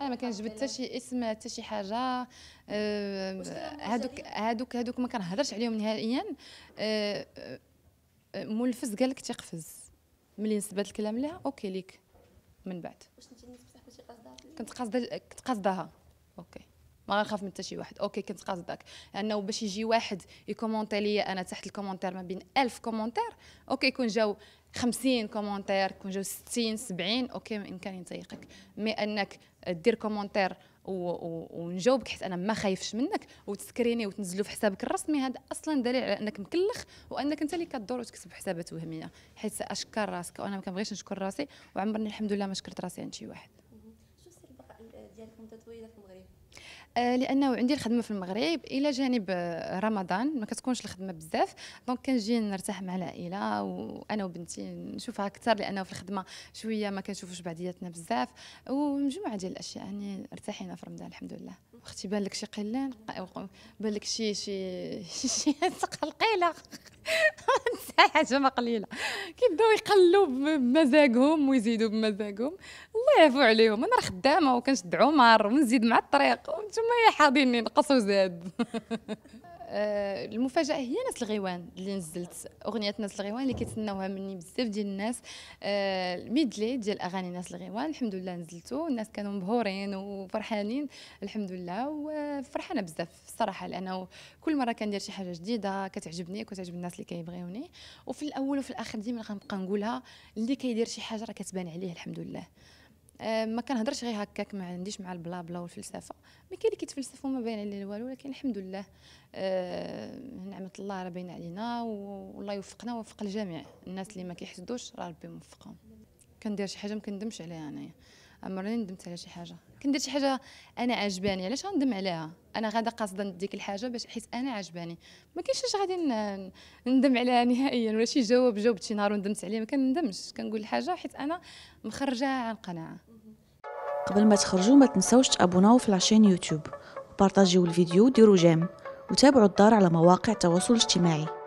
انا ما كنجبد حتى شي اسم حتى شي حاجه هذوك آه، هذوك هذوك ما كنهضرش عليهم نهائيا آه،, أه ملفز قال لك تيقفز ملي نسبت الكلام لها اوكي ليك من بعد واش كنت قصدها كنت قصدها اوكي ما غنخاف من حتى شي واحد اوكي كنت قاصدك لانه باش يجي واحد يكومونتي ليا انا تحت الكومونتير ما بين 1000 كومونتير اوكي يكون جاو 50 كومونتير يكون جاو 60 70 اوكي من امكاني مي انك دير كومونتير ونجاوبك حيت انا ما خايفش منك وتسكريني وتنزلو في حسابك الرسمي هذا اصلا دليل على انك مكلخ وانك انت اللي كدور وتكتب حسابات وهميه حيت اشكر راسك وانا ما كنبغيش نشكر راسي وعمرني الحمد لله ما شكرت راسي عند شي واحد شو السر ديالكم طويله في المغرب لانه عندي الخدمه في المغرب الى جانب رمضان ما كتكونش الخدمه بزاف دونك كنجي نرتاح مع العائله وانا وبنتي نشوفها اكثر لانه في الخدمه شويه ما كنشوفوش بعضياتنا بزاف ومجموعه ديال الاشياء يعني ارتاحينا في رمضان الحمد لله اختي بان لك شي قلان بان لك شي شي شي قلقيله حاجه قليله كيبداو يقلوا بمزاجهم ويزيدوا بمزاجهم الله يعفو عليهم انا راه خدامه وكنشد عمر ونزيد مع الطريق وانتم يا حاضيني نقصوا زاد آه، المفاجاه هي ناس الغيوان اللي نزلت اغنيه ناس الغيوان اللي كيتسناوها مني بزاف ديال الناس آه، الميدلي ديال اغاني ناس الغيوان الحمد لله نزلته الناس كانوا مبهورين وفرحانين الحمد لله وفرحانه بزاف الصراحه لانه كل مره كندير شي حاجه جديده كتعجبني كتعجب الناس اللي كيبغيوني وفي الاول وفي الاخر ديما غنبقى نقولها اللي كيدير شي حاجه راه كتبان عليه الحمد لله آه، ما كنهضرش غير هكاك ما عنديش مع البلا بلا والفلسفه ما كاين اللي كيتفلسف ما بين عليه والو ولكن الحمد لله آه نعمه الله راه باينه علينا والله يوفقنا ويوفق الجميع الناس اللي ما كيحسدوش راه ربي موفقهم كندير شي حاجه ما كندمش عليها انايا يعني. عمرني ندمت على شي حاجه كندير شي حاجه انا عجباني علاش غندم عليها انا غادا قاصده نديك الحاجه باش حيت انا عجباني ما كاينش اش غادي ندم عليها نهائيا ولا شي جواب جاوبت شي نهار وندمت عليه ما كندمش كنقول الحاجه حيت انا مخرجاها عن قناعه قبل ما تخرجوا ما تنساوش تابوناو في لاشين يوتيوب وبارطاجيو الفيديو وديروا جيم وتابعوا الدار على مواقع التواصل الاجتماعي